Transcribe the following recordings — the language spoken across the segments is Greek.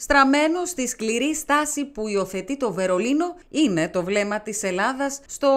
Στραμμένο στη σκληρή στάση που υιοθετεί το Βερολίνο είναι το βλέμμα της Ελλάδας στο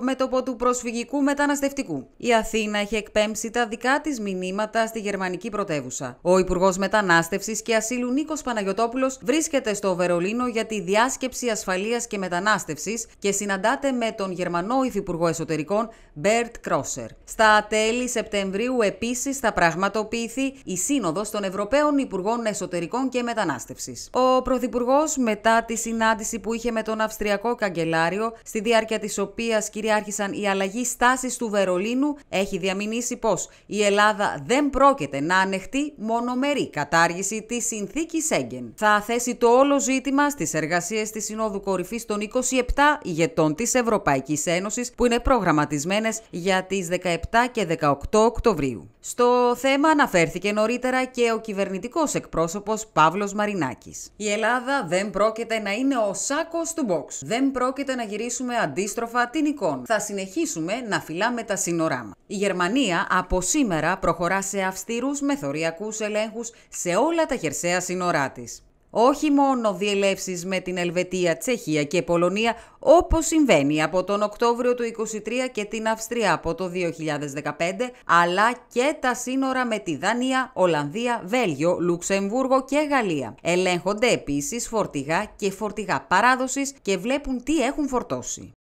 μέτωπο του προσφυγικού μεταναστευτικού. Η Αθήνα έχει εκπέμψει τα δικά της μηνύματα στη γερμανική πρωτεύουσα. Ο Υπουργός Μετανάστευσης και Ασύλου Νίκος Παναγιοτόπουλος βρίσκεται στο Βερολίνο για τη διάσκεψη ασφαλείας και μετανάστευσης και συναντάται με τον Γερμανό Υφυπουργό Εσωτερικών Μπέρτ Κρόσερ. Στα τέλη Σεπτεμβρίου επίσης θα πραγματοποιηθεί η σύνοδος των Ευρωπαίων Υπουργών Εσωτερικών και Μετανάστευσης. Ο Πρωθυπουργός μετά τη συνάντηση που είχε με τον Αυστριακό Καγκελάριο, στη διάρκεια της οποίας κυριάρχησαν οι αλλαγή στάσης του Βερολίνου, έχει διαμηνήσει πως η Ελλάδα δεν πρόκειται να ανεχτεί μονομερή κατάργηση της συνθήκης Σέγγεν. Θα θέσει το όλο ζήτημα στις εργασίες της Συνόδου Κορυφής των 27 ηγετών της Ευρωπαϊκής Ένωσης, που είναι προγραμματισμένες για τις 17 και 18 Οκτωβρίου. Στο θέμα αναφέρθηκε νωρίτερα και ο κυβερνητικός εκπρόσωπος Παύλος Μαρινάκης. Η Ελλάδα δεν πρόκειται να είναι ο σάκος του box. Δεν πρόκειται να γυρίσουμε αντίστροφα την εικόνα. Θα συνεχίσουμε να φυλάμε τα σύνορά μας. Η Γερμανία από σήμερα προχωρά σε αυστηρούς μεθοριακούς ελέγχους σε όλα τα χερσαία σύνορά της όχι μόνο διελεύσεις με την Ελβετία, Τσεχία και Πολωνία, όπως συμβαίνει από τον Οκτώβριο του 2023 και την Αυστρία από το 2015, αλλά και τα σύνορα με τη Δανία, Ολλανδία, Βέλγιο, Λουξεμβούργο και Γαλλία. Ελέγχονται επίσης φορτηγά και φορτηγά παράδοσης και βλέπουν τι έχουν φορτώσει.